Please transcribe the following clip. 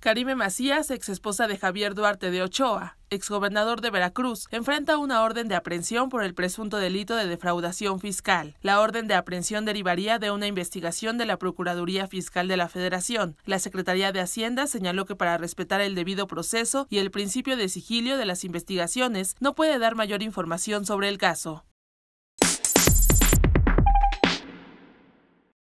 Karime Macías, ex esposa de Javier Duarte de Ochoa, exgobernador de Veracruz, enfrenta una orden de aprehensión por el presunto delito de defraudación fiscal. La orden de aprehensión derivaría de una investigación de la Procuraduría Fiscal de la Federación. La Secretaría de Hacienda señaló que para respetar el debido proceso y el principio de sigilio de las investigaciones, no puede dar mayor información sobre el caso.